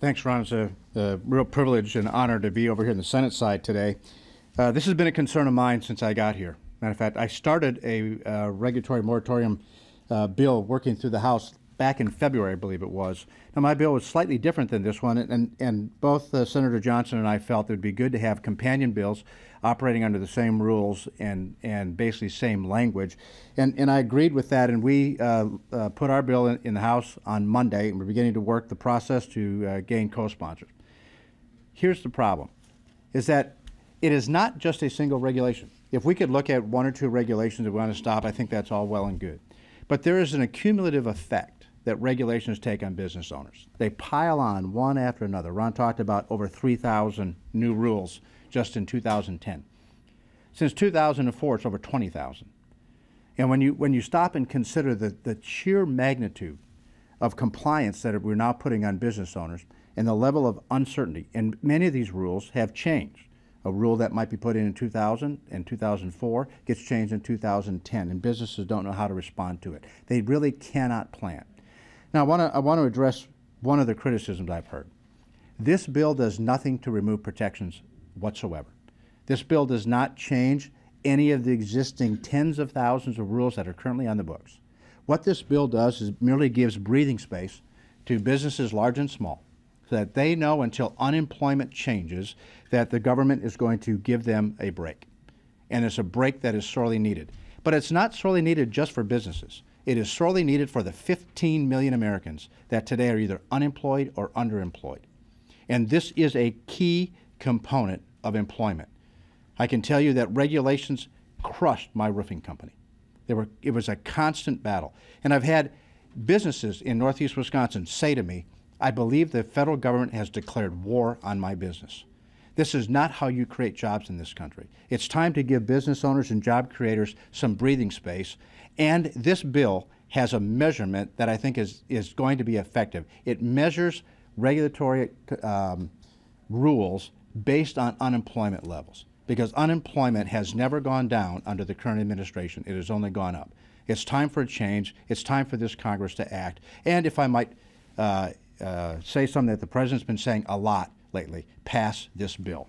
Thanks, Ron. It's a, a, real privilege and honor to be over here in the Senate side today. Uh, this has been a concern of mine since I got here. Matter of fact, I started a uh, regulatory moratorium uh, bill working through the House back in February, I believe it was. Now, my bill was slightly different than this one, and, and both uh, Senator Johnson and I felt it would be good to have companion bills operating under the same rules and, and basically same language. And, and I agreed with that, and we uh, uh, put our bill in, in, the House on Monday, and we're beginning to work the process to uh, gain co sponsors. Here's the problem is that it is not just a single regulation. If we could look at one or two regulations that we want to stop, I think that's all well and good. But there is an accumulative effect that regulations take on business owners. They pile on one after another. Ron talked about over 3,000 new rules just in 2010. Since 2004, it's over 20,000. And when you, when you stop and consider the, the sheer magnitude of compliance that we're now putting on business owners and the level of uncertainty, and many of these rules have changed. A rule that might be put in in 2000 and 2004 gets changed in 2010, and businesses don't know how to respond to it. They really cannot plan. Now, I want to I address one of the criticisms I've heard. This bill does nothing to remove protections whatsoever. This bill does not change any of the existing tens of thousands of rules that are currently on the books. What this bill does is merely gives breathing space to businesses large and small so that they know until unemployment changes that the government is going to give them a break. And it's a break that is sorely needed. But it's not sorely needed just for businesses. It is sorely needed for the 15 million Americans that today are either unemployed or underemployed. And this is a key component of employment. I can tell you that regulations crushed my roofing company. They were, it was a constant battle. And I've had businesses in northeast Wisconsin say to me, I believe the federal government has declared war on my business. This is not how you create jobs in this country. It's time to give business owners and job creators some breathing space. And this bill has a measurement that I think is, is going to be effective. It measures regulatory um, rules based on unemployment levels because unemployment has never gone down under the current administration. It has only gone up. It's time for a change. It's time for this Congress to act. And if I might uh, uh, say something that the President's been saying a lot, lately pass this bill.